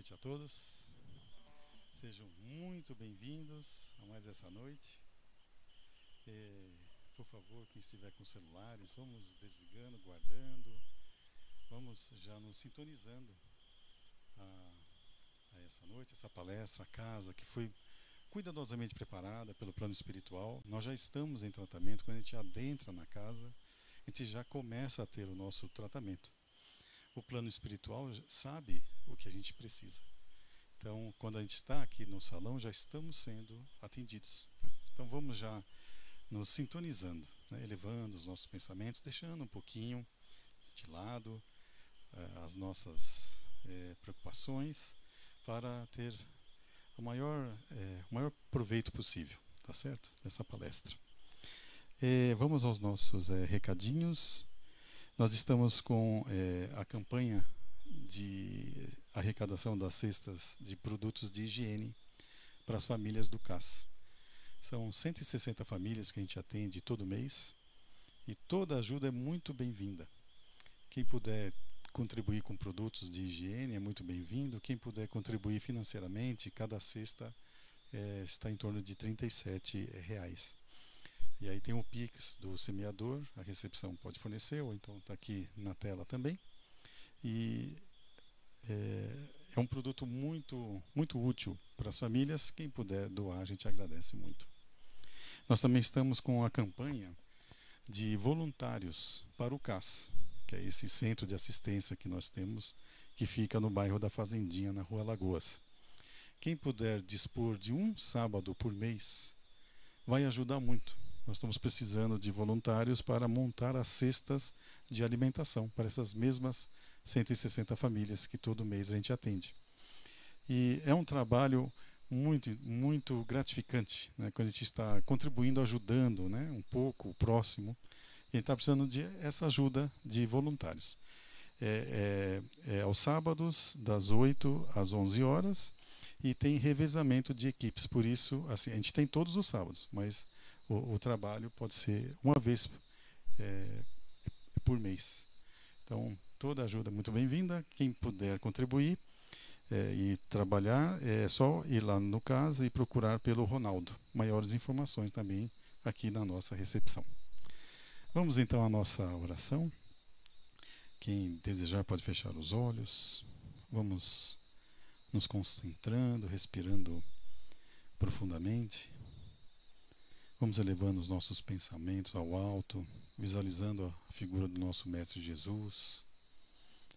noite a todos. Sejam muito bem-vindos a mais essa noite. É, por favor, quem estiver com celulares, vamos desligando, guardando, vamos já nos sintonizando a, a essa noite, essa palestra, a casa que foi cuidadosamente preparada pelo plano espiritual. Nós já estamos em tratamento, quando a gente adentra na casa, a gente já começa a ter o nosso tratamento o plano espiritual sabe o que a gente precisa. Então, quando a gente está aqui no salão, já estamos sendo atendidos. Né? Então, vamos já nos sintonizando, né? elevando os nossos pensamentos, deixando um pouquinho de lado uh, as nossas uh, preocupações para ter o maior, uh, o maior proveito possível, tá certo? Nessa palestra. vamos aos nossos recadinhos. Nós estamos com é, a campanha de arrecadação das cestas de produtos de higiene para as famílias do CAS. São 160 famílias que a gente atende todo mês e toda ajuda é muito bem-vinda. Quem puder contribuir com produtos de higiene é muito bem-vindo. Quem puder contribuir financeiramente, cada cesta é, está em torno de R$ reais. E aí tem o Pix do semeador, a recepção pode fornecer, ou então está aqui na tela também. E é, é um produto muito, muito útil para as famílias. Quem puder doar, a gente agradece muito. Nós também estamos com a campanha de voluntários para o CAS, que é esse centro de assistência que nós temos, que fica no bairro da Fazendinha, na Rua Lagoas. Quem puder dispor de um sábado por mês, vai ajudar muito nós estamos precisando de voluntários para montar as cestas de alimentação para essas mesmas 160 famílias que todo mês a gente atende. E é um trabalho muito, muito gratificante né, quando a gente está contribuindo, ajudando né, um pouco o próximo. E está precisando de essa ajuda de voluntários. É, é, é, aos sábados, das 8 às 11 horas, e tem revezamento de equipes. Por isso, assim, a gente tem todos os sábados, mas o, o trabalho pode ser uma vez é, por mês. Então, toda ajuda é muito bem-vinda. Quem puder contribuir é, e trabalhar, é só ir lá no caso e procurar pelo Ronaldo. Maiores informações também aqui na nossa recepção. Vamos então à nossa oração. Quem desejar pode fechar os olhos. Vamos nos concentrando, respirando profundamente. Vamos elevando os nossos pensamentos ao alto, visualizando a figura do nosso Mestre Jesus,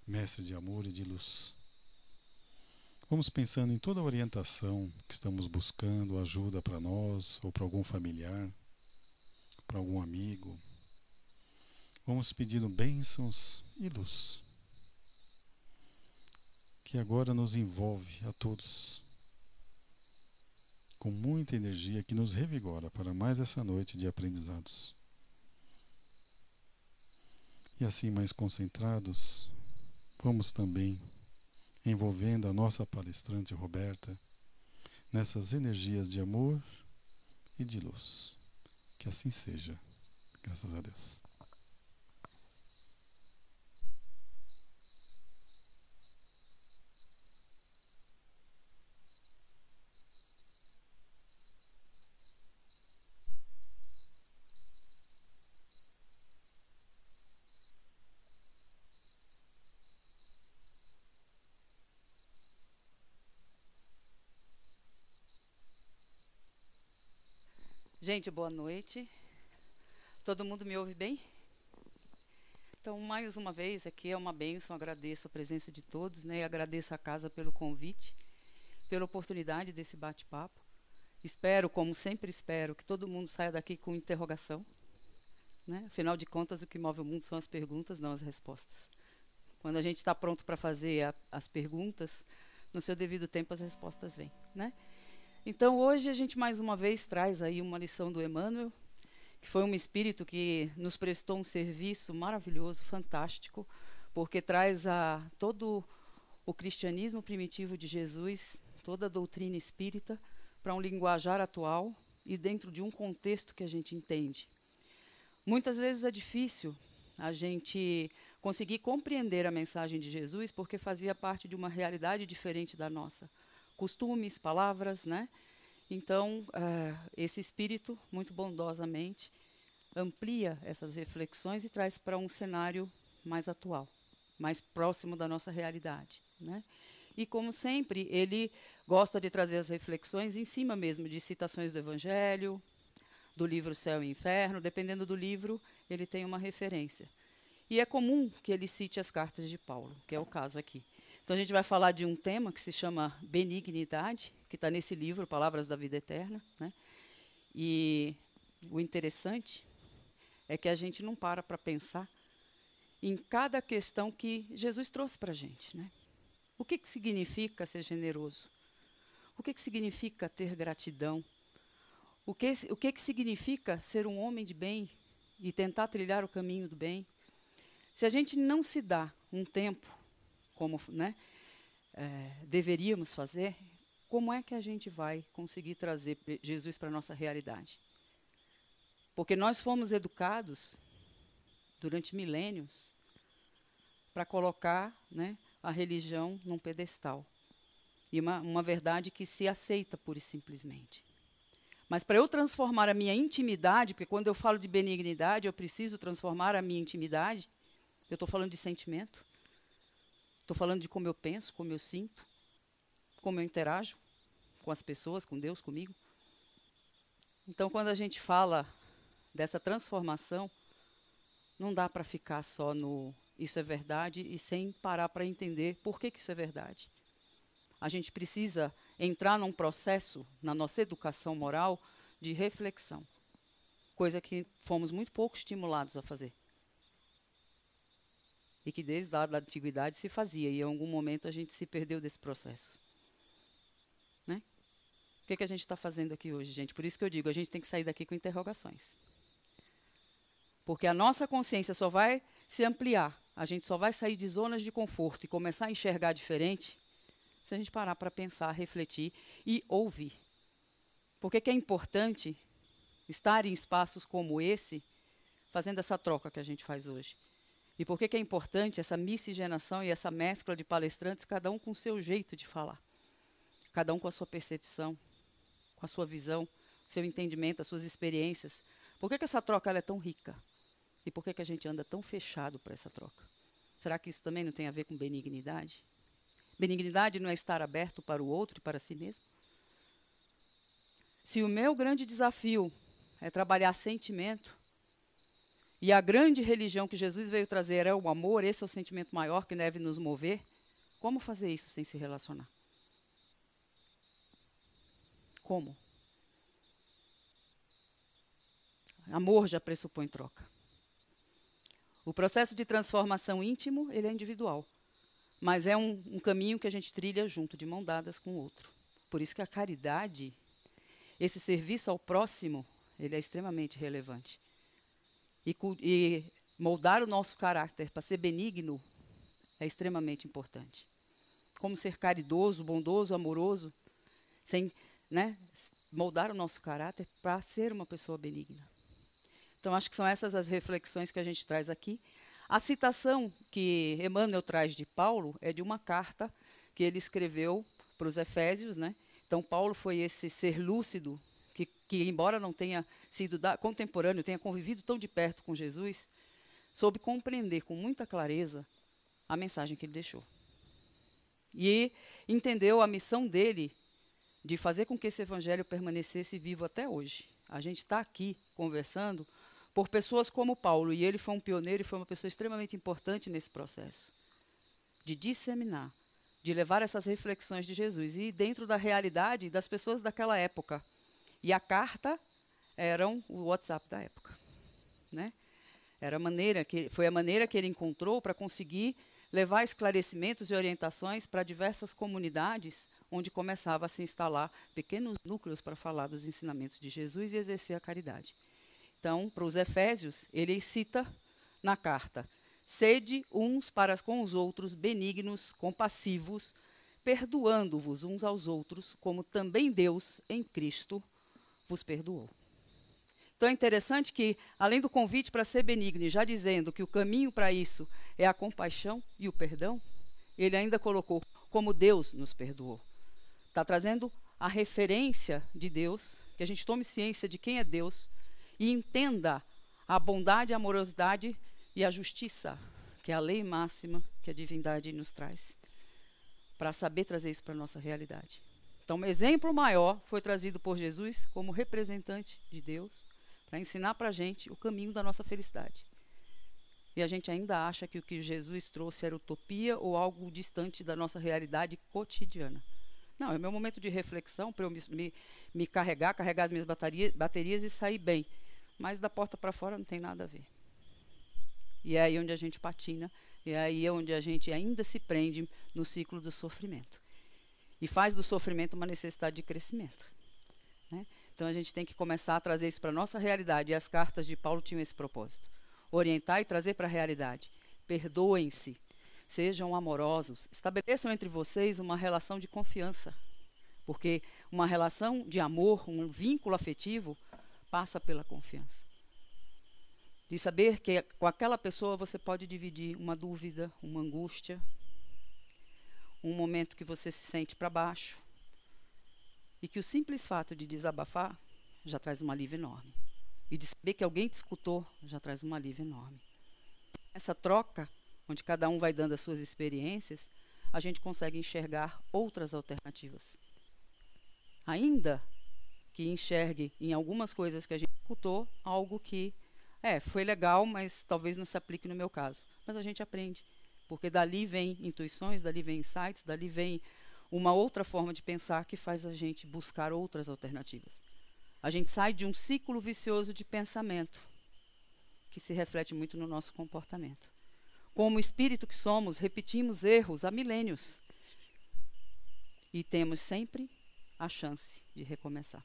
Mestre de amor e de luz. Vamos pensando em toda a orientação que estamos buscando, ajuda para nós ou para algum familiar, para algum amigo. Vamos pedindo bênçãos e luz, que agora nos envolve a todos com muita energia que nos revigora para mais essa noite de aprendizados. E assim, mais concentrados, vamos também envolvendo a nossa palestrante Roberta nessas energias de amor e de luz. Que assim seja. Graças a Deus. Gente, boa noite. Todo mundo me ouve bem? Então, mais uma vez, aqui é uma bênção, agradeço a presença de todos, né? agradeço a casa pelo convite, pela oportunidade desse bate-papo. Espero, como sempre espero, que todo mundo saia daqui com interrogação. Né? Afinal de contas, o que move o mundo são as perguntas, não as respostas. Quando a gente está pronto para fazer a, as perguntas, no seu devido tempo as respostas vêm. Né? Então, hoje a gente mais uma vez traz aí uma lição do Emmanuel, que foi um espírito que nos prestou um serviço maravilhoso, fantástico, porque traz a todo o cristianismo primitivo de Jesus, toda a doutrina espírita, para um linguajar atual e dentro de um contexto que a gente entende. Muitas vezes é difícil a gente conseguir compreender a mensagem de Jesus porque fazia parte de uma realidade diferente da nossa costumes, palavras, né? Então, uh, esse espírito, muito bondosamente, amplia essas reflexões e traz para um cenário mais atual, mais próximo da nossa realidade. Né? E, como sempre, ele gosta de trazer as reflexões em cima mesmo de citações do Evangelho, do livro Céu e Inferno, dependendo do livro, ele tem uma referência. E é comum que ele cite as cartas de Paulo, que é o caso aqui. Então a gente vai falar de um tema que se chama benignidade, que está nesse livro, Palavras da Vida Eterna. Né? E o interessante é que a gente não para para pensar em cada questão que Jesus trouxe para a gente. Né? O que, que significa ser generoso? O que, que significa ter gratidão? O que, o que, que significa ser um homem de bem e tentar trilhar o caminho do bem? Se a gente não se dá um tempo como né, é, deveríamos fazer, como é que a gente vai conseguir trazer Jesus para a nossa realidade? Porque nós fomos educados durante milênios para colocar né, a religião num pedestal. E uma, uma verdade que se aceita pura e simplesmente. Mas para eu transformar a minha intimidade, porque quando eu falo de benignidade, eu preciso transformar a minha intimidade, eu estou falando de sentimento, Estou falando de como eu penso, como eu sinto, como eu interajo com as pessoas, com Deus, comigo. Então, quando a gente fala dessa transformação, não dá para ficar só no isso é verdade e sem parar para entender por que, que isso é verdade. A gente precisa entrar num processo na nossa educação moral de reflexão, coisa que fomos muito pouco estimulados a fazer e que desde a da antiguidade se fazia, e em algum momento a gente se perdeu desse processo. Né? O que, é que a gente está fazendo aqui hoje, gente? Por isso que eu digo, a gente tem que sair daqui com interrogações. Porque a nossa consciência só vai se ampliar, a gente só vai sair de zonas de conforto e começar a enxergar diferente se a gente parar para pensar, refletir e ouvir. Porque que é importante estar em espaços como esse, fazendo essa troca que a gente faz hoje. E por que, que é importante essa miscigenação e essa mescla de palestrantes, cada um com o seu jeito de falar, cada um com a sua percepção, com a sua visão, seu entendimento, as suas experiências? Por que, que essa troca é tão rica? E por que, que a gente anda tão fechado para essa troca? Será que isso também não tem a ver com benignidade? Benignidade não é estar aberto para o outro e para si mesmo? Se o meu grande desafio é trabalhar sentimento, e a grande religião que Jesus veio trazer é o amor, esse é o sentimento maior que deve nos mover, como fazer isso sem se relacionar? Como? Amor já pressupõe troca. O processo de transformação íntimo, ele é individual, mas é um, um caminho que a gente trilha junto, de mão dadas com o outro. Por isso que a caridade, esse serviço ao próximo, ele é extremamente relevante e, e moldar o nosso caráter para ser benigno é extremamente importante. Como ser caridoso, bondoso, amoroso, sem né, moldar o nosso caráter para ser uma pessoa benigna. Então, acho que são essas as reflexões que a gente traz aqui. A citação que Emmanuel traz de Paulo é de uma carta que ele escreveu para os Efésios. Né? Então, Paulo foi esse ser lúcido que embora não tenha sido da, contemporâneo, tenha convivido tão de perto com Jesus, soube compreender com muita clareza a mensagem que ele deixou. E entendeu a missão dele de fazer com que esse evangelho permanecesse vivo até hoje. A gente está aqui conversando por pessoas como Paulo, e ele foi um pioneiro e foi uma pessoa extremamente importante nesse processo de disseminar, de levar essas reflexões de Jesus e dentro da realidade das pessoas daquela época e a carta eram o WhatsApp da época, né? Era a maneira que foi a maneira que ele encontrou para conseguir levar esclarecimentos e orientações para diversas comunidades onde começava a se instalar pequenos núcleos para falar dos ensinamentos de Jesus e exercer a caridade. Então, para os Efésios, ele cita na carta: sede uns para com os outros benignos, compassivos, perdoando-vos uns aos outros, como também Deus em Cristo vos perdoou. Então é interessante que, além do convite para ser benigno, já dizendo que o caminho para isso é a compaixão e o perdão, ele ainda colocou como Deus nos perdoou. Está trazendo a referência de Deus, que a gente tome ciência de quem é Deus e entenda a bondade, a amorosidade e a justiça, que é a lei máxima que a divindade nos traz, para saber trazer isso para a nossa realidade. Então, um exemplo maior foi trazido por Jesus como representante de Deus para ensinar para a gente o caminho da nossa felicidade. E a gente ainda acha que o que Jesus trouxe era utopia ou algo distante da nossa realidade cotidiana. Não, é meu momento de reflexão para eu me, me, me, carregar, carregar as minhas baterias e sair bem. Mas da porta para fora não tem nada a ver. E é aí onde a gente patina, e é aí onde a gente ainda se prende no ciclo do sofrimento e faz do sofrimento uma necessidade de crescimento. Né? Então a gente tem que começar a trazer isso para a nossa realidade. E as cartas de Paulo tinham esse propósito: orientar e trazer para a realidade. Perdoem-se, sejam amorosos, estabeleçam entre vocês uma relação de confiança, porque uma relação de amor, um vínculo afetivo, passa pela confiança. De saber que com aquela pessoa você pode dividir uma dúvida, uma angústia, um momento que você se sente para baixo e que o simples fato de desabafar já traz um alívio enorme. E de saber que alguém te escutou já traz um alívio enorme. Essa troca, onde cada um vai dando as suas experiências, a gente consegue enxergar outras alternativas. Ainda que enxergue em algumas coisas que a gente escutou algo que é, foi legal, mas talvez não se aplique no meu caso. Mas a gente aprende porque dali vem intuições, dali vem insights, dali vem uma outra forma de pensar que faz a gente buscar outras alternativas. A gente sai de um ciclo vicioso de pensamento, que se reflete muito no nosso comportamento. Como espírito que somos, repetimos erros há milênios e temos sempre a chance de recomeçar.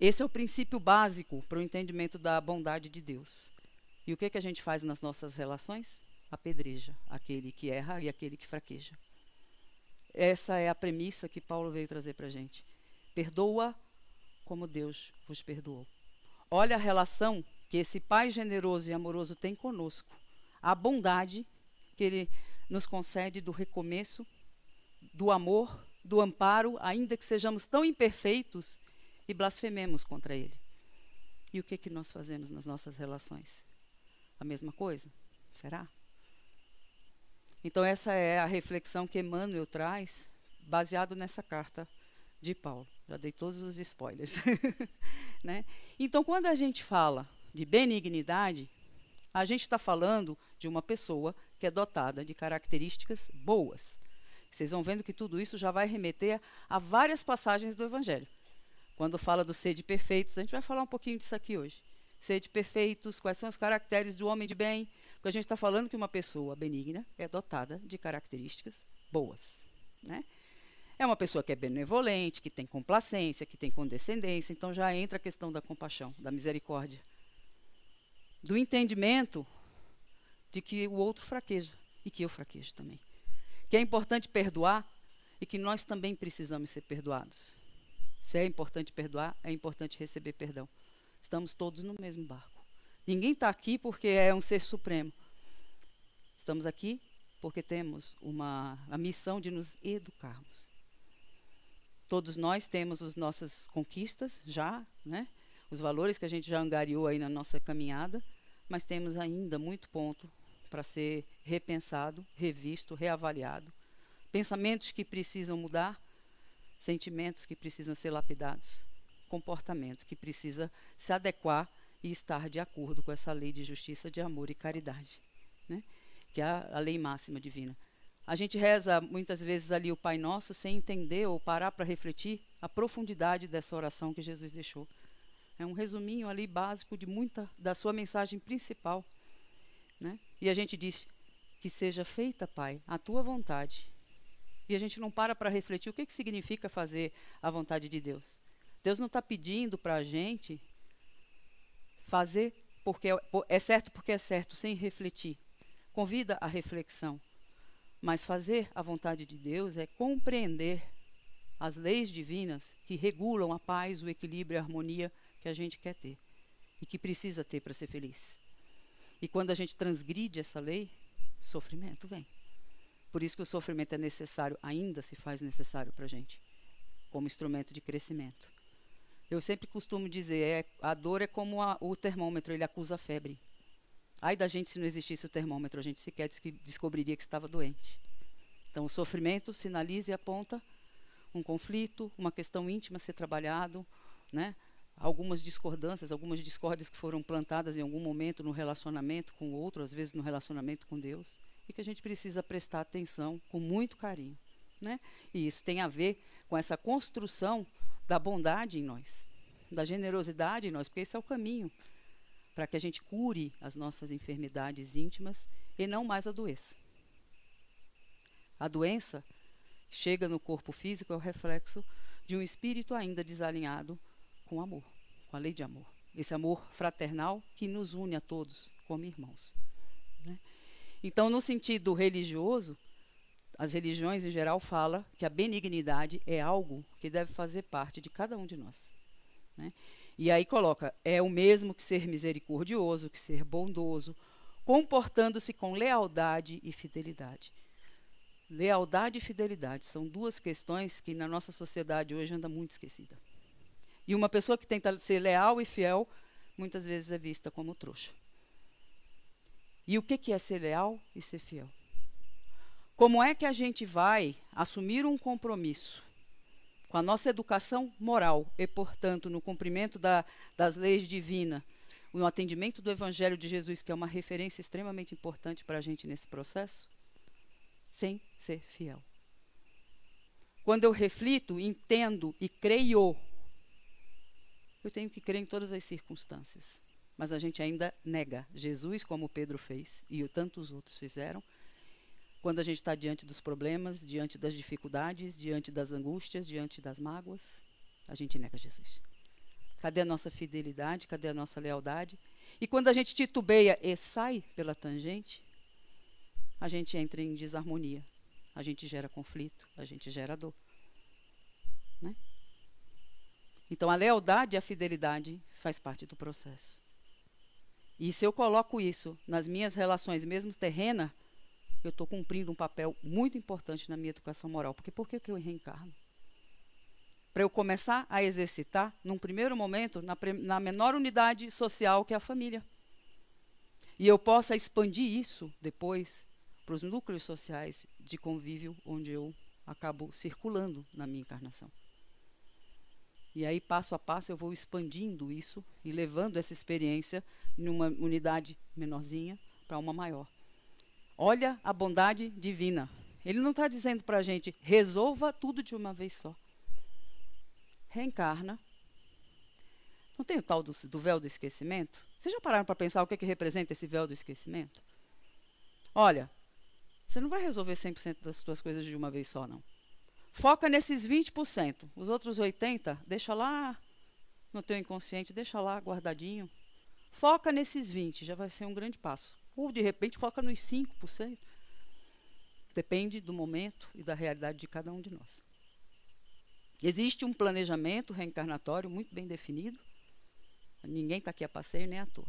Esse é o princípio básico para o entendimento da bondade de Deus. E o que, que a gente faz nas nossas relações? apedreja aquele que erra e aquele que fraqueja. Essa é a premissa que Paulo veio trazer para a gente. Perdoa como Deus vos perdoou. Olha a relação que esse Pai generoso e amoroso tem conosco. A bondade que ele nos concede do recomeço, do amor, do amparo, ainda que sejamos tão imperfeitos e blasfememos contra ele. E o que, que nós fazemos nas nossas relações? A mesma coisa? Será? Então essa é a reflexão que Emmanuel traz, baseado nessa carta de Paulo. Já dei todos os spoilers. né? Então quando a gente fala de benignidade, a gente está falando de uma pessoa que é dotada de características boas. Vocês vão vendo que tudo isso já vai remeter a, a várias passagens do Evangelho. Quando fala do ser de perfeitos, a gente vai falar um pouquinho disso aqui hoje. Ser de perfeitos, quais são os caracteres do homem de bem, porque a gente está falando que uma pessoa benigna é dotada de características boas. Né? É uma pessoa que é benevolente, que tem complacência, que tem condescendência, então já entra a questão da compaixão, da misericórdia, do entendimento de que o outro fraqueja e que eu fraquejo também. Que é importante perdoar e que nós também precisamos ser perdoados. Se é importante perdoar, é importante receber perdão. Estamos todos no mesmo barco. Ninguém está aqui porque é um ser supremo. Estamos aqui porque temos uma, a missão de nos educarmos. Todos nós temos as nossas conquistas já, né? os valores que a gente já angariou aí na nossa caminhada, mas temos ainda muito ponto para ser repensado, revisto, reavaliado. Pensamentos que precisam mudar, sentimentos que precisam ser lapidados, comportamento que precisa se adequar e estar de acordo com essa lei de justiça, de amor e caridade, né? que é a, a lei máxima divina. A gente reza muitas vezes ali o Pai Nosso sem entender ou parar para refletir a profundidade dessa oração que Jesus deixou. É um resuminho ali básico de muita da sua mensagem principal, né? E a gente diz que seja feita, Pai, a tua vontade. E a gente não para para refletir o que, que significa fazer a vontade de Deus. Deus não está pedindo para a gente Fazer porque é, é certo porque é certo, sem refletir. Convida à reflexão. Mas fazer a vontade de Deus é compreender as leis divinas que regulam a paz, o equilíbrio e a harmonia que a gente quer ter e que precisa ter para ser feliz. E quando a gente transgride essa lei, sofrimento vem. Por isso que o sofrimento é necessário, ainda se faz necessário para a gente, como instrumento de crescimento. Eu sempre costumo dizer, é, a dor é como a, o termômetro, ele acusa a febre. Ai da gente se não existisse o termômetro, a gente sequer descobriria que estava doente. Então, o sofrimento sinaliza e aponta um conflito, uma questão íntima a ser trabalhado, né? algumas discordâncias, algumas discórdias que foram plantadas em algum momento no relacionamento com o outro, às vezes no relacionamento com Deus, e que a gente precisa prestar atenção com muito carinho. Né? E isso tem a ver com essa construção da bondade em nós, da generosidade em nós, porque esse é o caminho para que a gente cure as nossas enfermidades íntimas e não mais a doença. A doença chega no corpo físico é o reflexo de um espírito ainda desalinhado com amor, com a lei de amor. Esse amor fraternal que nos une a todos como irmãos. Né? Então, no sentido religioso, as religiões em geral fala que a benignidade é algo que deve fazer parte de cada um de nós. Né? E aí coloca, é o mesmo que ser misericordioso, que ser bondoso, comportando-se com lealdade e fidelidade. Lealdade e fidelidade são duas questões que na nossa sociedade hoje anda muito esquecida. E uma pessoa que tenta ser leal e fiel muitas vezes é vista como trouxa. E o que é ser leal e ser fiel? Como é que a gente vai assumir um compromisso com a nossa educação moral e, portanto, no cumprimento da, das leis divinas, no atendimento do Evangelho de Jesus, que é uma referência extremamente importante para a gente nesse processo? Sem ser fiel. Quando eu reflito, entendo e creio, eu tenho que crer em todas as circunstâncias. Mas a gente ainda nega Jesus, como Pedro fez e tantos outros fizeram, quando a gente está diante dos problemas, diante das dificuldades, diante das angústias, diante das mágoas, a gente nega Jesus. Cadê a nossa fidelidade? Cadê a nossa lealdade? E quando a gente titubeia e sai pela tangente, a gente entra em desarmonia, a gente gera conflito, a gente gera dor. Né? Então a lealdade e a fidelidade faz parte do processo. E se eu coloco isso nas minhas relações, mesmo terrena, eu estou cumprindo um papel muito importante na minha educação moral. Porque por que, eu reencarno? Para eu começar a exercitar, num primeiro momento, na, na menor unidade social que é a família. E eu possa expandir isso depois para os núcleos sociais de convívio onde eu acabo circulando na minha encarnação. E aí, passo a passo, eu vou expandindo isso e levando essa experiência numa unidade menorzinha para uma maior. Olha a bondade divina. Ele não está dizendo para a gente, resolva tudo de uma vez só. Reencarna. Não tem o tal do, do véu do esquecimento? Vocês já pararam para pensar o que, é que representa esse véu do esquecimento? Olha, você não vai resolver 100% das suas coisas de uma vez só, não. Foca nesses 20%. Os outros 80%, deixa lá no teu inconsciente, deixa lá guardadinho. Foca nesses 20%, já vai ser um grande passo. Ou de repente foca nos 5%. Depende do momento e da realidade de cada um de nós. Existe um planejamento reencarnatório muito bem definido. Ninguém está aqui a passeio nem à toa.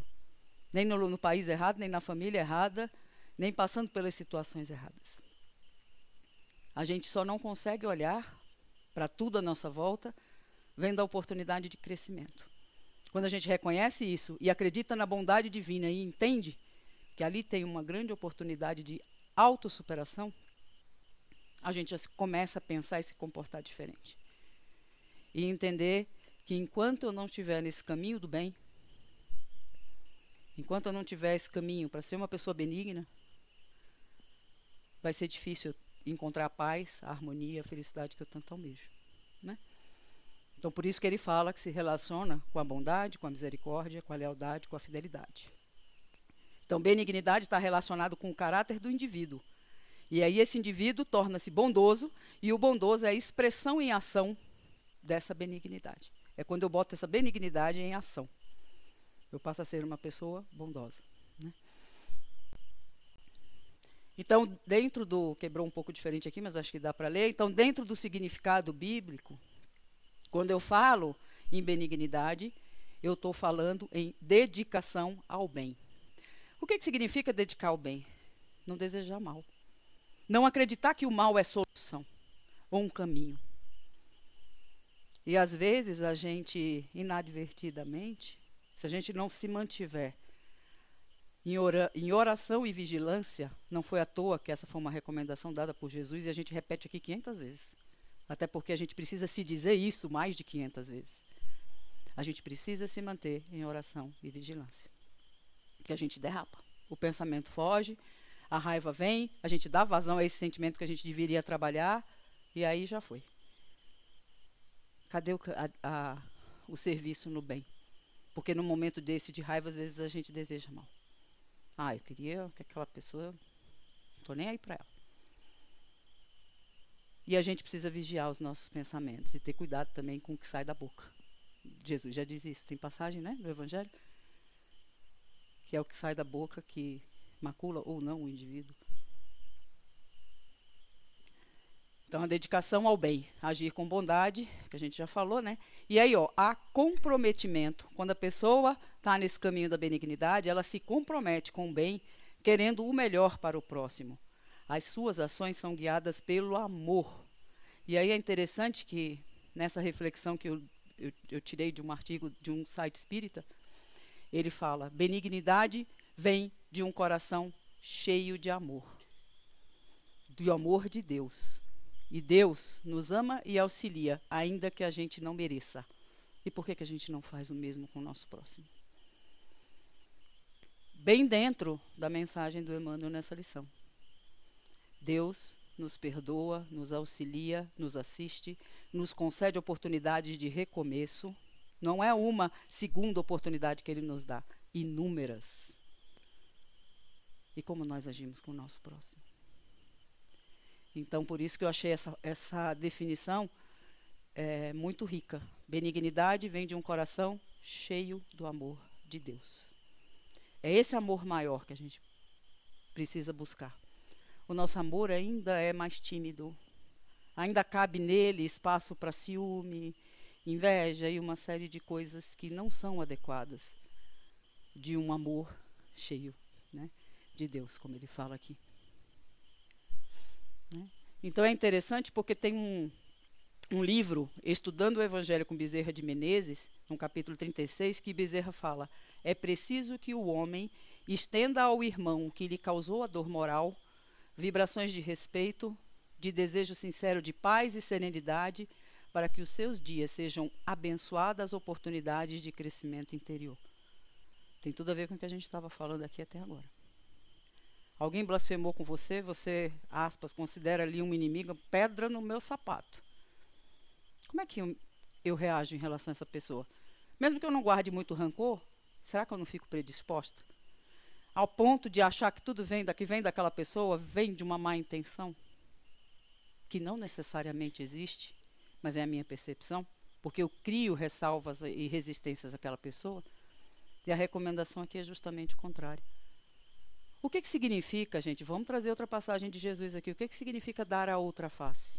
Nem no, no país errado, nem na família errada, nem passando pelas situações erradas. A gente só não consegue olhar para tudo à nossa volta, vendo a oportunidade de crescimento. Quando a gente reconhece isso e acredita na bondade divina e entende que ali tem uma grande oportunidade de autossuperação, a gente já começa a pensar e se comportar diferente. E entender que enquanto eu não estiver nesse caminho do bem, enquanto eu não tiver esse caminho para ser uma pessoa benigna, vai ser difícil encontrar a paz, a harmonia, a felicidade que eu tanto almejo. Né? Então, por isso que ele fala que se relaciona com a bondade, com a misericórdia, com a lealdade, com a fidelidade. Então, benignidade está relacionado com o caráter do indivíduo. E aí esse indivíduo torna-se bondoso, e o bondoso é a expressão em ação dessa benignidade. É quando eu boto essa benignidade em ação. Eu passo a ser uma pessoa bondosa. Né? Então, dentro do. Quebrou um pouco diferente aqui, mas acho que dá para ler. Então, dentro do significado bíblico, quando eu falo em benignidade, eu estou falando em dedicação ao bem. O que, que significa dedicar ao bem? Não desejar mal. Não acreditar que o mal é solução ou um caminho. E às vezes a gente, inadvertidamente, se a gente não se mantiver em, oração e vigilância, não foi à toa que essa foi uma recomendação dada por Jesus e a gente repete aqui 500 vezes. Até porque a gente precisa se dizer isso mais de 500 vezes. A gente precisa se manter em oração e vigilância que a gente derrapa. O pensamento foge, a raiva vem, a gente dá vazão a esse sentimento que a gente deveria trabalhar, e aí já foi. Cadê o, a, a, o serviço no bem? Porque no momento desse de raiva, às vezes a gente deseja mal. Ah, eu queria que aquela pessoa. Não tô nem aí para ela. E a gente precisa vigiar os nossos pensamentos e ter cuidado também com o que sai da boca. Jesus já diz isso. Tem passagem, né, no Evangelho? que é o que sai da boca que macula ou não o indivíduo. Então, a dedicação ao bem, agir com bondade, que a gente já falou, né? E aí, ó, há comprometimento. Quando a pessoa está nesse caminho da benignidade, ela se compromete com o bem, querendo o melhor para o próximo. As suas ações são guiadas pelo amor. E aí é interessante que, nessa reflexão que eu, eu, eu tirei de um artigo de um site espírita, ele fala: benignidade vem de um coração cheio de amor, do amor de Deus. E Deus nos ama e auxilia, ainda que a gente não mereça. E por que, que a gente não faz o mesmo com o nosso próximo? Bem dentro da mensagem do Emmanuel nessa lição. Deus nos perdoa, nos auxilia, nos assiste, nos concede oportunidades de recomeço, não é uma segunda oportunidade que ele nos dá, inúmeras. E como nós agimos com o nosso próximo. Então, por isso que eu achei essa, essa definição é, muito rica. Benignidade vem de um coração cheio do amor de Deus. É esse amor maior que a gente precisa buscar. O nosso amor ainda é mais tímido. Ainda cabe nele espaço para ciúme, inveja e uma série de coisas que não são adequadas de um amor cheio né, de Deus, como ele fala aqui. Né? Então é interessante porque tem um, um livro, Estudando o Evangelho com Bezerra de Menezes, no capítulo 36, que Bezerra fala: É preciso que o homem estenda ao irmão que lhe causou a dor moral vibrações de respeito, de desejo sincero de paz e serenidade para que os seus dias sejam abençoadas oportunidades de crescimento interior. Tem tudo a ver com o que a gente estava falando aqui até agora. Alguém blasfemou com você, você, aspas, considera ali um inimigo, pedra no meu sapato. Como é que eu, eu reajo em relação a essa pessoa? Mesmo que eu não guarde muito rancor, será que eu não fico predisposta? Ao ponto de achar que tudo vem daqui, vem daquela pessoa, vem de uma má intenção, que não necessariamente existe, mas é a minha percepção, porque eu crio ressalvas e resistências àquela pessoa, e a recomendação aqui é justamente o contrário. O que, que significa, gente? Vamos trazer outra passagem de Jesus aqui. O que, que significa dar a outra face?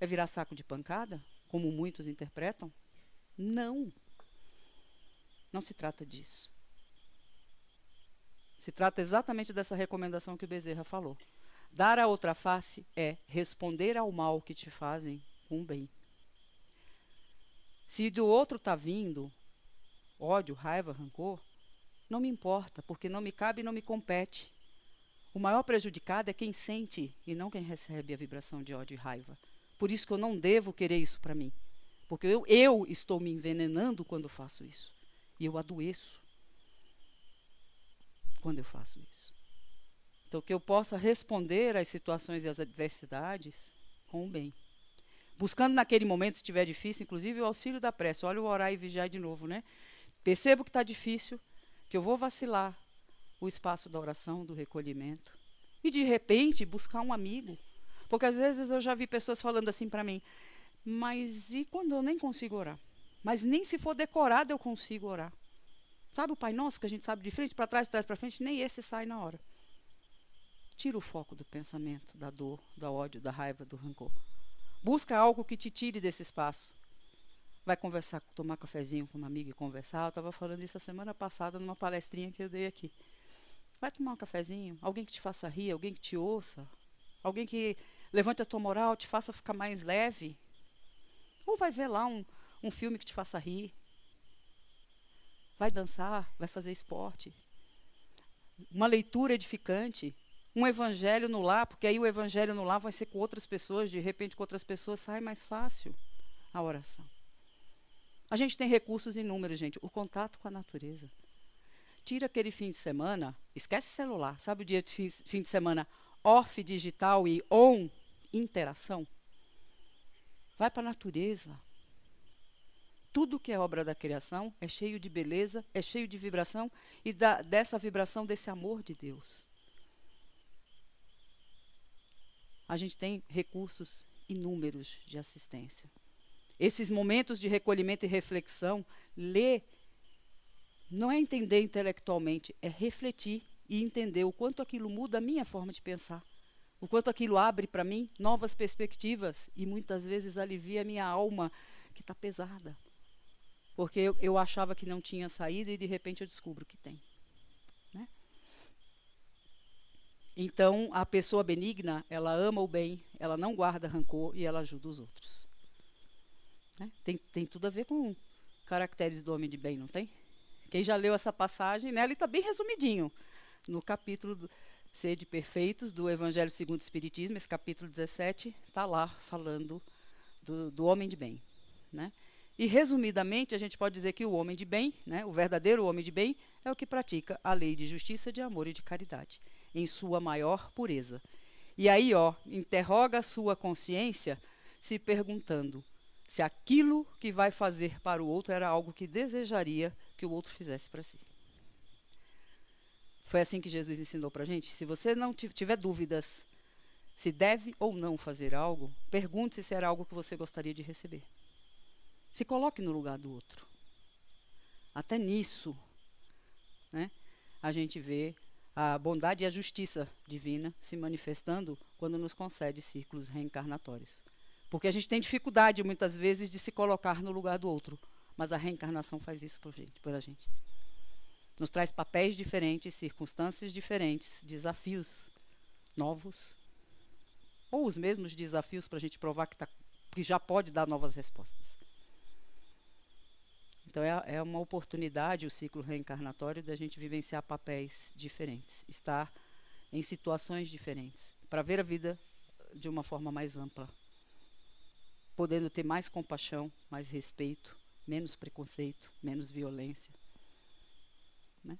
É virar saco de pancada, como muitos interpretam? Não. Não se trata disso. Se trata exatamente dessa recomendação que o Bezerra falou. Dar a outra face é responder ao mal que te fazem com um bem. Se do outro está vindo ódio, raiva, rancor, não me importa, porque não me cabe e não me compete. O maior prejudicado é quem sente e não quem recebe a vibração de ódio e raiva. Por isso que eu não devo querer isso para mim. Porque eu, eu estou me envenenando quando faço isso. E eu adoeço quando eu faço isso. Então, que eu possa responder às situações e às adversidades com o bem. Buscando naquele momento, se estiver difícil, inclusive o auxílio da prece. Olha o orar e vigiar de novo, né? Percebo que está difícil, que eu vou vacilar o espaço da oração, do recolhimento. E, de repente, buscar um amigo. Porque às vezes eu já vi pessoas falando assim para mim, mas e quando eu nem consigo orar? Mas nem se for decorado eu consigo orar. Sabe o Pai Nosso que a gente sabe de frente para trás, de trás para frente, nem esse sai na hora. Tira o foco do pensamento, da dor, do ódio, da raiva, do rancor. Busca algo que te tire desse espaço. Vai conversar, tomar cafezinho com uma amiga e conversar. Eu estava falando isso a semana passada numa palestrinha que eu dei aqui. Vai tomar um cafezinho, alguém que te faça rir, alguém que te ouça, alguém que levante a tua moral, te faça ficar mais leve. Ou vai ver lá um, um filme que te faça rir. Vai dançar, vai fazer esporte. Uma leitura edificante um evangelho no lar, porque aí o evangelho no lar vai ser com outras pessoas, de repente com outras pessoas sai mais fácil a oração. A gente tem recursos inúmeros, gente. O contato com a natureza. Tira aquele fim de semana, esquece celular, sabe o dia de fim de semana off digital e on interação? Vai para a natureza. Tudo que é obra da criação é cheio de beleza, é cheio de vibração e da, dessa vibração desse amor de Deus. a gente tem recursos inúmeros de assistência. Esses momentos de recolhimento e reflexão, ler não é entender intelectualmente, é refletir e entender o quanto aquilo muda a minha forma de pensar, o quanto aquilo abre para mim novas perspectivas e muitas vezes alivia a minha alma que está pesada. Porque eu, eu achava que não tinha saída e de repente eu descubro que tem. Então, a pessoa benigna, ela ama o bem, ela não guarda rancor e ela ajuda os outros. Né? Tem, tem tudo a ver com caracteres do homem de bem, não tem? Quem já leu essa passagem, né, ele está bem resumidinho no capítulo do, Sede Perfeitos, do Evangelho segundo o Espiritismo, esse capítulo 17, está lá falando do, do, homem de bem. Né? E, resumidamente, a gente pode dizer que o homem de bem, né, o verdadeiro homem de bem, é o que pratica a lei de justiça, de amor e de caridade em sua maior pureza. E aí, ó, interroga a sua consciência se perguntando se aquilo que vai fazer para o outro era algo que desejaria que o outro fizesse para si. Foi assim que Jesus ensinou para a gente. Se você não tiver dúvidas se deve ou não fazer algo, pergunte se será algo que você gostaria de receber. Se coloque no lugar do outro. Até nisso, né, a gente vê a bondade e a justiça divina se manifestando quando nos concede círculos reencarnatórios. Porque a gente tem dificuldade, muitas vezes, de se colocar no lugar do outro. Mas a reencarnação faz isso por, gente, por a gente. Nos traz papéis diferentes, circunstâncias diferentes, desafios novos. Ou os mesmos desafios para a gente provar que, tá, que já pode dar novas respostas. Então é, é uma oportunidade o ciclo reencarnatório da gente vivenciar papéis diferentes, estar em situações diferentes, para ver a vida de uma forma mais ampla, podendo ter mais compaixão, mais respeito, menos preconceito, menos violência. Né?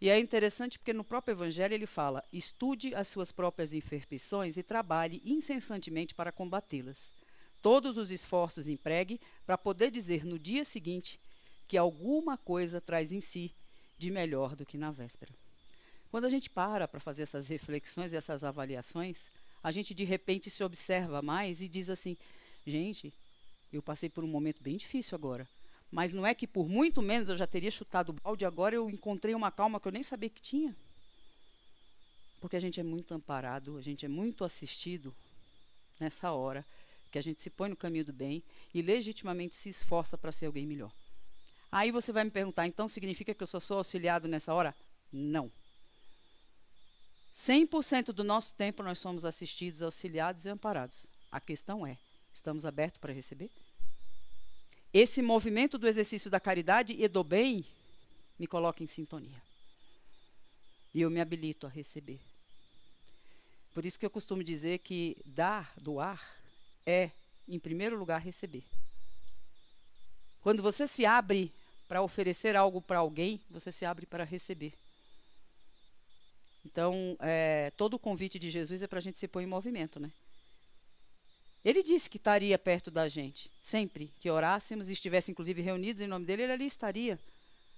E é interessante porque no próprio Evangelho ele fala: estude as suas próprias imperfeições e trabalhe incessantemente para combatê-las todos os esforços empregue para poder dizer no dia seguinte que alguma coisa traz em si de melhor do que na véspera. Quando a gente para para fazer essas reflexões e essas avaliações, a gente de repente se observa mais e diz assim: gente, eu passei por um momento bem difícil agora. Mas não é que por muito menos eu já teria chutado o balde, agora eu encontrei uma calma que eu nem sabia que tinha. Porque a gente é muito amparado, a gente é muito assistido nessa hora que a gente se põe no caminho do bem e legitimamente se esforça para ser alguém melhor. Aí você vai me perguntar, então significa que eu só sou auxiliado nessa hora? Não. 100% do nosso tempo nós somos assistidos, auxiliados e amparados. A questão é, estamos abertos para receber? Esse movimento do exercício da caridade e do bem me coloca em sintonia. E eu me habilito a receber. Por isso que eu costumo dizer que dar, doar, é, em primeiro lugar, receber. Quando você se abre para oferecer algo para alguém, você se abre para receber. Então, é, todo o convite de Jesus é para a gente se pôr em movimento, né? Ele disse que estaria perto da gente, sempre que orássemos e estivesse inclusive reunidos em nome dele, ele ali estaria.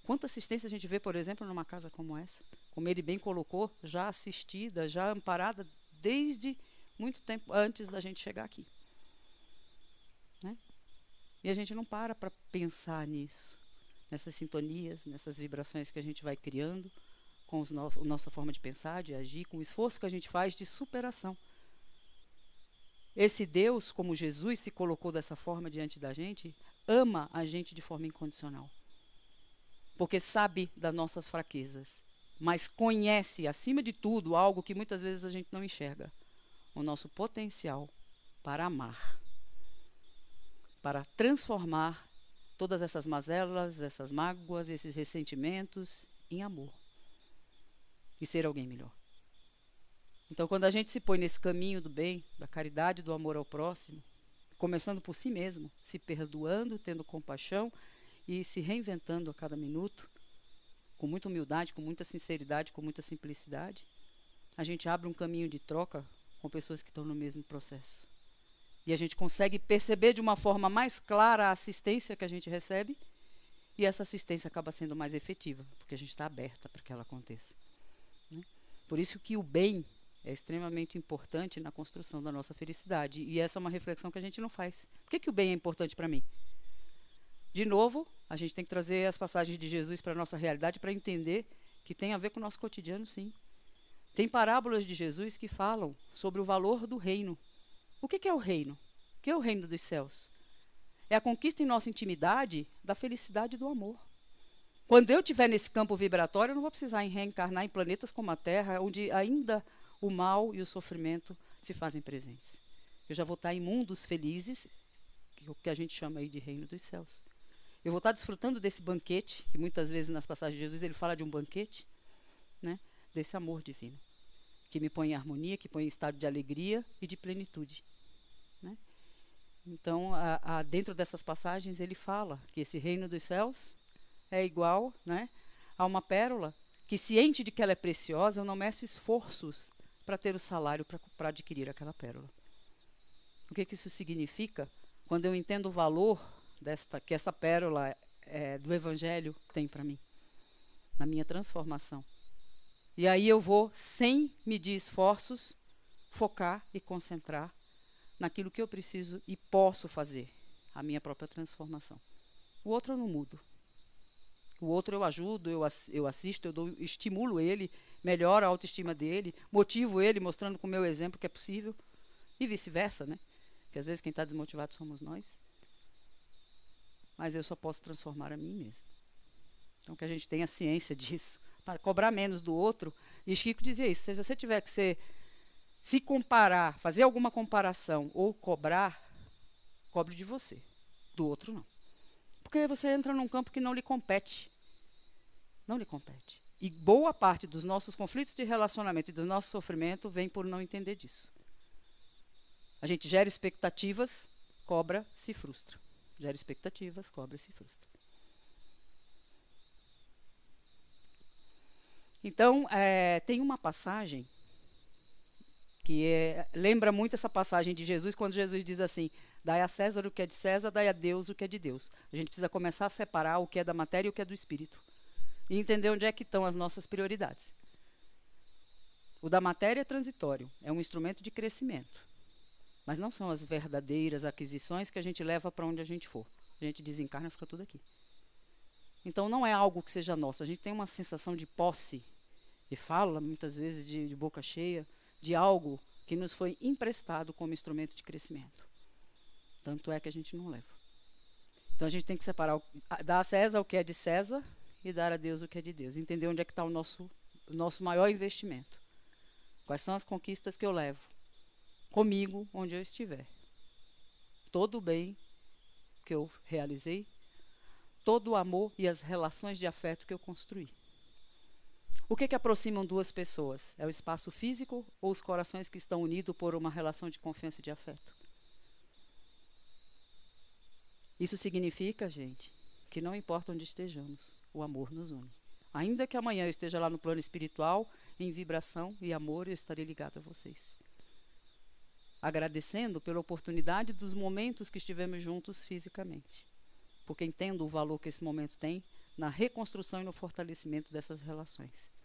Quanta assistência a gente vê, por exemplo, numa casa como essa, como ele bem colocou, já assistida, já amparada desde muito tempo antes da gente chegar aqui. E a gente não para para pensar nisso, nessas sintonias, nessas vibrações que a gente vai criando com os nosso a nossa forma de pensar, de agir, com o esforço que a gente faz de superação. Esse Deus, como Jesus se colocou dessa forma diante da gente, ama a gente de forma incondicional. Porque sabe das nossas fraquezas, mas conhece, acima de tudo, algo que muitas vezes a gente não enxerga: o nosso potencial para amar para transformar todas essas mazelas, essas mágoas, esses ressentimentos em amor e ser alguém melhor. Então, quando a gente se põe nesse caminho do bem, da caridade, do amor ao próximo, começando por si mesmo, se perdoando, tendo compaixão e se reinventando a cada minuto, com muita humildade, com muita sinceridade, com muita simplicidade, a gente abre um caminho de troca com pessoas que estão no mesmo processo. E a gente consegue perceber de uma forma mais clara a assistência que a gente recebe, e essa assistência acaba sendo mais efetiva, porque a gente está aberta para que ela aconteça. Né? Por isso que o bem é extremamente importante na construção da nossa felicidade. E essa é uma reflexão que a gente não faz. Por que, que o bem é importante para mim? De novo, a gente tem que trazer as passagens de Jesus para a nossa realidade para entender que tem a ver com o nosso cotidiano, sim. Tem parábolas de Jesus que falam sobre o valor do reino. O que é o reino? O que é o reino dos céus? É a conquista em nossa intimidade da felicidade e do amor. Quando eu estiver nesse campo vibratório, eu não vou precisar reencarnar em planetas como a Terra, onde ainda o mal e o sofrimento se fazem presentes. Eu já vou estar em mundos felizes, que, que a gente chama aí de reino dos céus. Eu vou estar desfrutando desse banquete, que muitas vezes nas passagens de Jesus ele fala de um banquete, né? desse amor divino, que me põe em harmonia, que põe em estado de alegria e de plenitude. Então, a, a, dentro dessas passagens, ele fala que esse reino dos céus é igual né, a uma pérola que, ciente de que ela é preciosa, eu não meço esforços para ter o salário para adquirir aquela pérola. O que, que isso significa? Quando eu entendo o valor desta, que essa pérola é, do Evangelho tem para mim, na minha transformação. E aí eu vou, sem medir esforços, focar e concentrar naquilo que eu preciso e posso fazer, a minha própria transformação. O outro eu não mudo. O outro eu ajudo, eu, assisto, eu dou, estimulo ele, melhoro a autoestima dele, motivo ele, mostrando com o meu exemplo que é possível. E vice-versa, né? Porque às vezes quem está desmotivado somos nós. Mas eu só posso transformar a mim mesmo. Então que a gente tenha ciência disso. Para cobrar menos do outro. E Chico dizia isso: se você tiver que ser se comparar, fazer alguma comparação ou cobrar, cobre de você, do outro não. Porque você entra num campo que não lhe compete. Não lhe compete. E boa parte dos nossos conflitos de relacionamento e do nosso sofrimento vem por não entender disso. A gente gera expectativas, cobra, se frustra. Gera expectativas, cobra, se frustra. Então, é, tem uma passagem que é, lembra muito essa passagem de Jesus, quando Jesus diz assim: dai a César o que é de César, dai a Deus o que é de Deus. A gente precisa começar a separar o que é da matéria e o que é do espírito. E entender onde é que estão as nossas prioridades. O da matéria é transitório, é um instrumento de crescimento. Mas não são as verdadeiras aquisições que a gente leva para onde a gente for. A gente desencarna e fica tudo aqui. Então não é algo que seja nosso. A gente tem uma sensação de posse e fala muitas vezes de, de boca cheia de algo que nos foi emprestado como instrumento de crescimento. Tanto é que a gente não leva. Então a gente tem que separar, dar a César o que é de César e dar a Deus o que é de Deus. Entender onde é que está o nosso, o nosso maior investimento. Quais são as conquistas que eu levo comigo onde eu estiver. Todo o bem que eu realizei, todo o amor e as relações de afeto que eu construí. O que, que aproximam duas pessoas? É o espaço físico ou os corações que estão unidos por uma relação de confiança e de afeto? Isso significa, gente, que não importa onde estejamos, o amor nos une. Ainda que amanhã eu esteja lá no plano espiritual, em vibração e amor, eu estarei ligado a vocês. Agradecendo pela oportunidade dos momentos que estivemos juntos fisicamente, porque entendo o valor que esse momento tem na reconstrução e no fortalecimento dessas relações.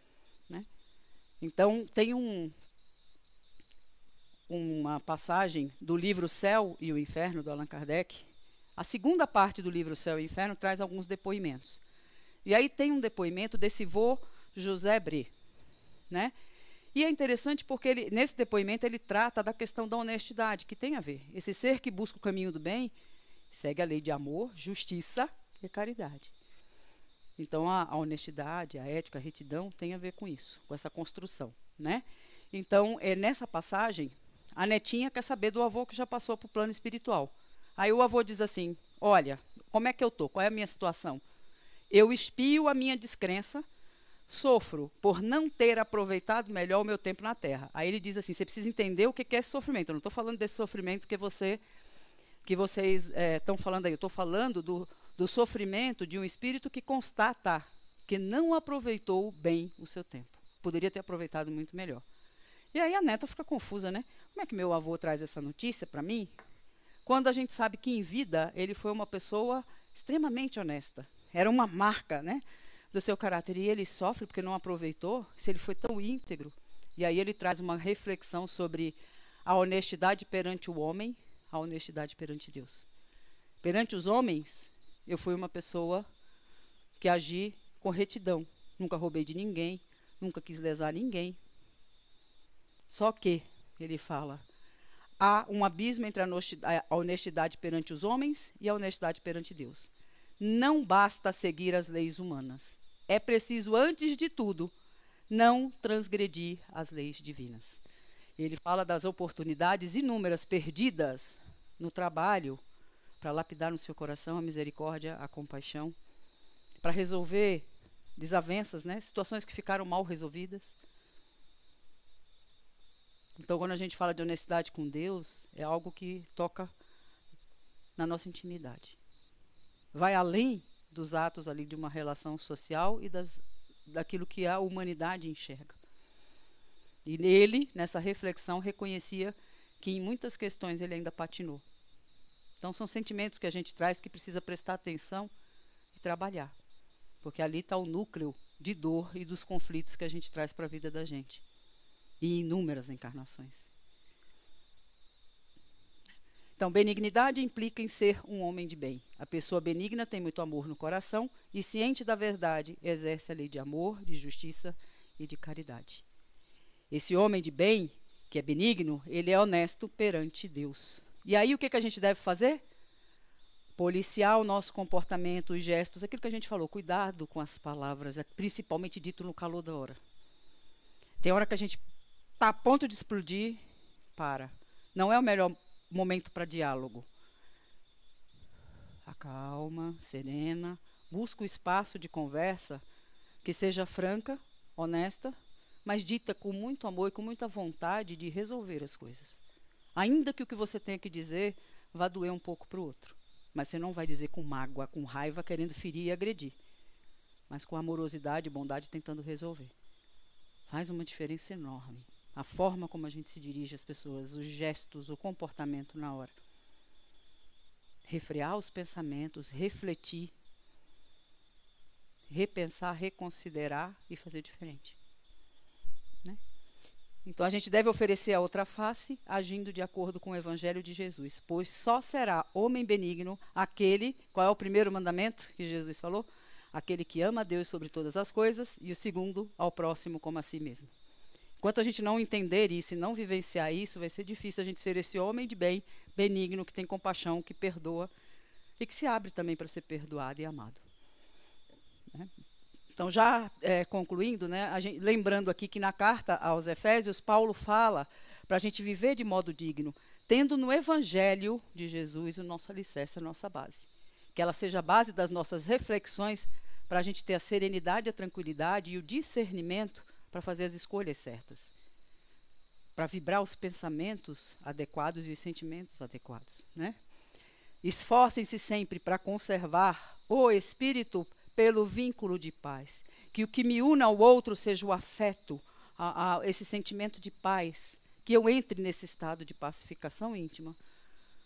Né? Então, tem um, uma passagem do livro Céu e o Inferno, do Allan Kardec. A segunda parte do livro Céu e Inferno traz alguns depoimentos. E aí tem um depoimento desse vô José Bri. Né? E é interessante porque ele, nesse depoimento ele trata da questão da honestidade, que tem a ver. Esse ser que busca o caminho do bem segue a lei de amor, justiça e caridade. Então, a, a, honestidade, a ética, a retidão tem a ver com isso, com essa construção, né? Então, é nessa passagem, a netinha quer saber do avô que já passou para o plano espiritual. Aí o avô diz assim: Olha, como é que eu tô? Qual é a minha situação? Eu espio a minha descrença, sofro por não ter aproveitado melhor o meu tempo na Terra. Aí ele diz assim: Você precisa entender o que é esse sofrimento. Eu não estou falando desse sofrimento que você que vocês estão eh, é, falando aí. Eu estou falando do do sofrimento de um espírito que constata que não aproveitou bem o seu tempo. Poderia ter aproveitado muito melhor. E aí a neta fica confusa, né? Como é que meu avô traz essa notícia para mim? Quando a gente sabe que em vida ele foi uma pessoa extremamente honesta. Era uma marca, né, do seu caráter e ele sofre porque não aproveitou, se ele foi tão íntegro. E aí ele traz uma reflexão sobre a honestidade perante o homem, a honestidade perante Deus. Perante os homens, eu fui uma pessoa que agi com retidão. Nunca roubei de ninguém, nunca quis lesar ninguém. Só que, ele fala, há um abismo entre a honestidade perante os homens e a honestidade perante Deus. Não basta seguir as leis humanas. É preciso, antes de tudo, não transgredir as leis divinas. Ele fala das oportunidades inúmeras perdidas no trabalho, para lapidar no seu coração a misericórdia, a compaixão, para resolver desavenças, né? situações que ficaram mal resolvidas. Então, quando a gente fala de honestidade com Deus, é algo que toca na nossa intimidade. Vai além dos atos ali de uma relação social e das, daquilo que a humanidade enxerga. E ele, nessa reflexão, reconhecia que em muitas questões ele ainda patinou. Então, são sentimentos que a gente traz que precisa prestar atenção e trabalhar. Porque ali está o núcleo de dor e dos conflitos que a gente traz para a vida da gente. E inúmeras encarnações. Então, benignidade implica em ser um homem de bem. A pessoa benigna tem muito amor no coração e, ciente da verdade, exerce a lei de amor, de justiça e de caridade. Esse homem de bem, que é benigno, ele é honesto perante Deus. E aí o que, que a gente deve fazer? Policiar o nosso comportamento, os gestos, aquilo que a gente falou, cuidado com as palavras, é principalmente dito no calor da hora. Tem hora que a gente está a ponto de explodir, para. Não é o melhor momento para diálogo. Acalma, serena, busca o espaço de conversa que seja franca, honesta, mas dita com muito amor e com muita vontade de resolver as coisas. Ainda que o que você tenha que dizer vá doer um pouco para o outro. Mas você não vai dizer com mágoa, com raiva, querendo ferir e agredir. Mas com amorosidade e bondade tentando resolver. Faz uma diferença enorme. A forma como a gente se dirige às pessoas, os gestos, o comportamento na hora. Refrear os pensamentos, refletir, repensar, reconsiderar e fazer diferente. Né? Então a gente deve oferecer a outra face, agindo de acordo com o evangelho de Jesus, pois só será homem benigno aquele, qual é o primeiro mandamento que Jesus falou? Aquele que ama a Deus sobre todas as coisas, e o segundo, ao próximo como a si mesmo. Enquanto a gente não entender isso e não vivenciar isso, vai ser difícil a gente ser esse homem de bem, benigno, que tem compaixão, que perdoa e que se abre também para ser perdoado e amado. Né? Então, já é, concluindo, né, gente, lembrando aqui que na carta aos Efésios, Paulo fala para a gente viver de modo digno, tendo no Evangelho de Jesus o nosso alicerce, a nossa base. Que ela seja a base das nossas reflexões para a gente ter a serenidade, a tranquilidade e o discernimento para fazer as escolhas certas, para vibrar os pensamentos adequados e os sentimentos adequados. Né? Esforcem-se sempre para conservar o espírito pelo vínculo de paz. Que o que me une ao outro seja o afeto, a, a esse sentimento de paz. Que eu entre nesse estado de pacificação íntima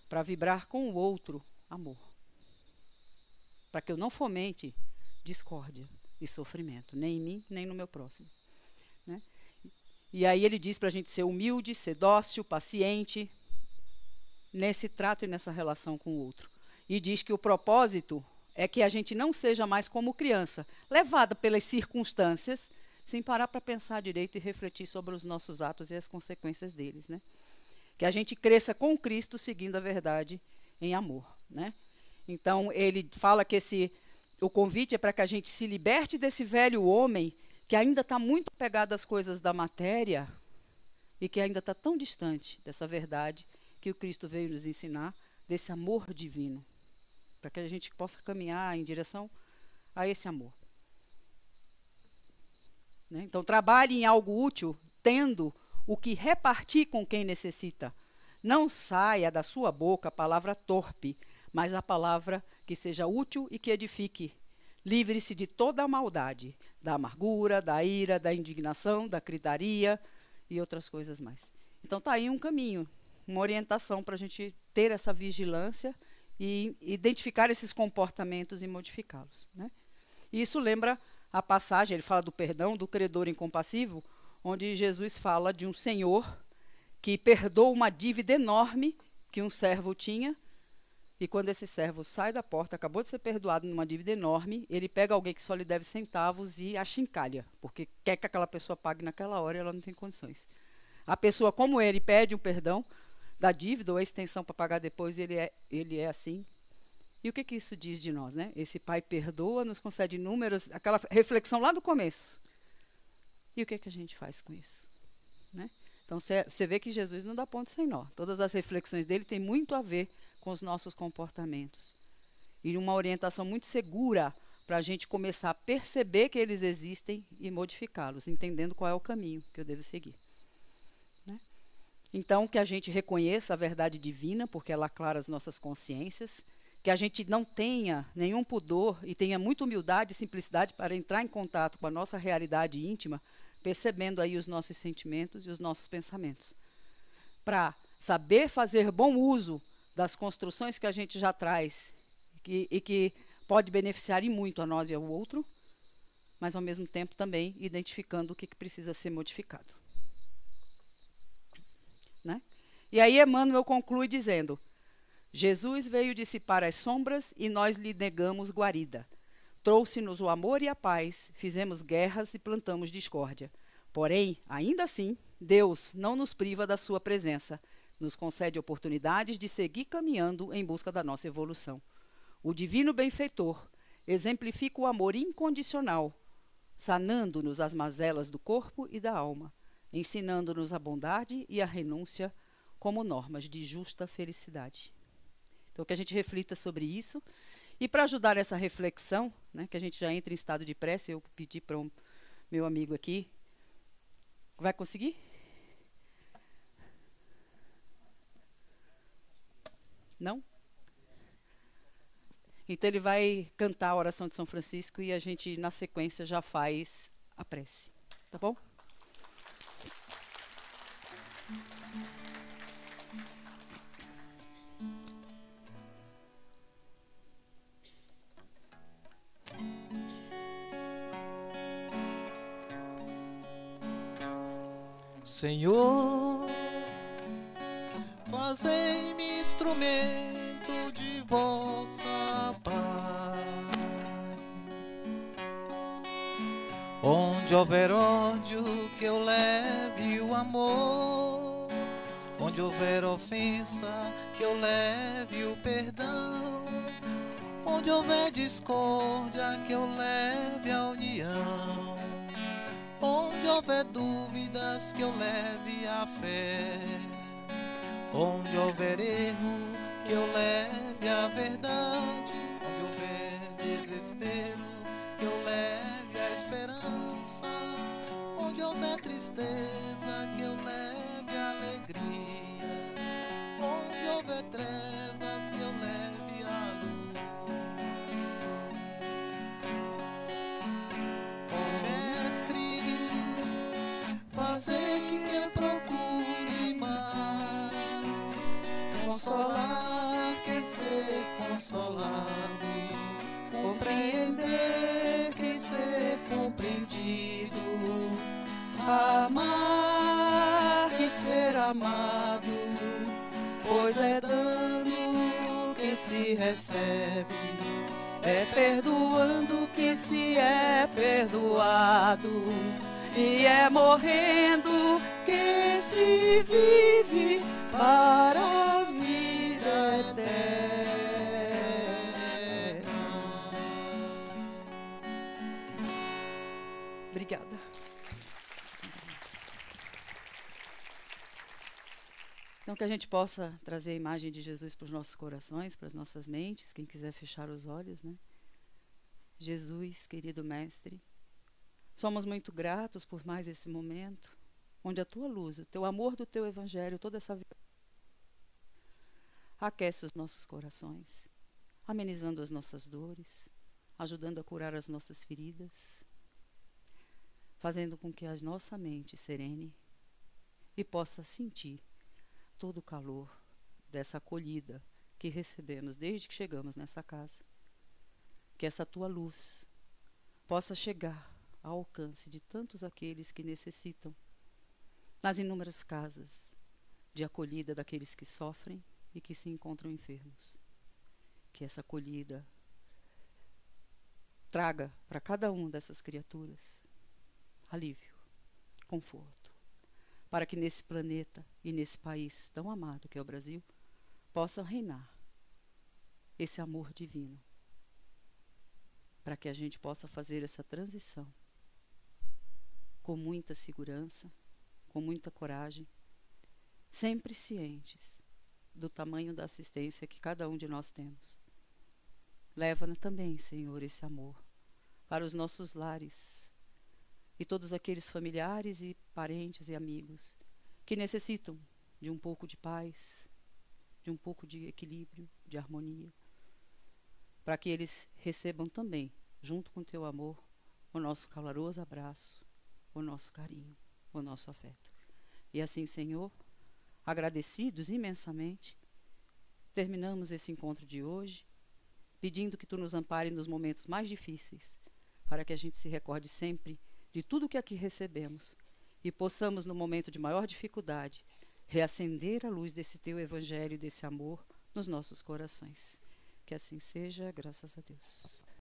para vibrar com o outro amor. Para que eu não fomente discórdia e sofrimento, nem em mim, nem no meu próximo. Né? E aí ele diz para a gente ser humilde, ser dócil, paciente nesse trato e nessa relação com o outro. E diz que o propósito é que a gente não seja mais como criança, levada pelas circunstâncias, sem parar para pensar direito e refletir sobre os nossos atos e as consequências deles, né? Que a gente cresça com Cristo seguindo a verdade em amor, né? Então ele fala que esse o convite é para que a gente se liberte desse velho homem que ainda está muito apegado às coisas da matéria e que ainda está tão distante dessa verdade que o Cristo veio nos ensinar desse amor divino para que a gente possa caminhar em direção a esse amor. Né? Então, trabalhe em algo útil, tendo o que repartir com quem necessita. Não saia da sua boca a palavra torpe, mas a palavra que seja útil e que edifique. Livre-se de toda a maldade, da amargura, da ira, da indignação, da gritaria e outras coisas mais. Então, está aí um caminho, uma orientação para a gente ter essa vigilância e identificar esses comportamentos e modificá-los. Né? E isso lembra a passagem, ele fala do perdão, do credor incompassivo, onde Jesus fala de um senhor que perdoa uma dívida enorme que um servo tinha, e quando esse servo sai da porta, acabou de ser perdoado numa dívida enorme, ele pega alguém que só lhe deve centavos e achincalha, porque quer que aquela pessoa pague naquela hora e ela não tem condições. A pessoa como ele pede o um perdão, da dívida ou a extensão para pagar depois, ele é, ele é assim. E o que, que isso diz de nós? Né? Esse Pai perdoa, nos concede números, aquela reflexão lá do começo. E o que, que a gente faz com isso? Né? Então você vê que Jesus não dá ponto sem nó. Todas as reflexões dele têm muito a ver com os nossos comportamentos. E uma orientação muito segura para a gente começar a perceber que eles existem e modificá-los, entendendo qual é o caminho que eu devo seguir. Então, que a gente reconheça a verdade divina, porque ela aclara as nossas consciências, que a gente não tenha nenhum pudor e tenha muita humildade e simplicidade para entrar em contato com a nossa realidade íntima, percebendo aí os nossos sentimentos e os nossos pensamentos. Para saber fazer bom uso das construções que a gente já traz que, e que pode beneficiar e muito a nós e ao outro, mas ao mesmo tempo também identificando o que, que precisa ser modificado. Né? E aí Emmanuel conclui dizendo: Jesus veio dissipar as sombras e nós lhe negamos guarida. Trouxe-nos o amor e a paz, fizemos guerras e plantamos discórdia. Porém, ainda assim, Deus não nos priva da sua presença, nos concede oportunidades de seguir caminhando em busca da nossa evolução. O divino benfeitor exemplifica o amor incondicional, sanando-nos as mazelas do corpo e da alma ensinando-nos a bondade e a renúncia como normas de justa felicidade. Então, que a gente reflita sobre isso. E para ajudar essa reflexão, né, que a gente já entra em estado de prece, eu pedi para um meu amigo aqui. Vai conseguir? Não? Então ele vai cantar a oração de São Francisco e a gente, na sequência, já faz a prece. Tá bom? Senhor, fazei-me instrumento de vossa paz. Onde houver ódio, que eu leve o amor. Onde houver ofensa, que eu leve o perdão. Onde houver discórdia, que eu leve a união onde houver dúvidas, que eu leve a fé. Onde houver erro, que eu leve a verdade. Onde houver desespero, que eu leve a esperança. Onde houver tristeza consolar-me, compreender que ser compreendido, amar que ser amado, pois é dando que se recebe, é perdoando que se é perdoado, e é morrendo que se vive para Então, que a gente possa trazer a imagem de Jesus para os nossos corações, para as nossas mentes, quem quiser fechar os olhos, né? Jesus, querido Mestre, somos muito gratos por mais esse momento, onde a tua luz, o teu amor do teu evangelho, toda essa vida, aquece os nossos corações, amenizando as nossas dores, ajudando a curar as nossas feridas, fazendo com que a nossa mente serene e possa sentir todo o calor dessa acolhida que recebemos desde que chegamos nessa casa. Que essa tua luz possa chegar ao alcance de tantos aqueles que necessitam, nas inúmeras casas de acolhida daqueles que sofrem e que se encontram enfermos. Que essa acolhida traga para cada uma dessas criaturas alívio, conforto para que nesse planeta e nesse país tão amado que é o Brasil possa reinar esse amor divino, para que a gente possa fazer essa transição com muita segurança, com muita coragem, sempre cientes do tamanho da assistência que cada um de nós temos. leva também, Senhor, esse amor para os nossos lares, e todos aqueles familiares e parentes e amigos que necessitam de um pouco de paz, de um pouco de equilíbrio, de harmonia, para que eles recebam também, junto com teu amor, o nosso caloroso abraço, o nosso carinho, o nosso afeto. E assim, Senhor, agradecidos imensamente, terminamos esse encontro de hoje, pedindo que tu nos ampare nos momentos mais difíceis, para que a gente se recorde sempre de tudo o que aqui recebemos e possamos, no momento de maior dificuldade, reacender a luz desse teu evangelho e desse amor nos nossos corações. Que assim seja, graças a Deus.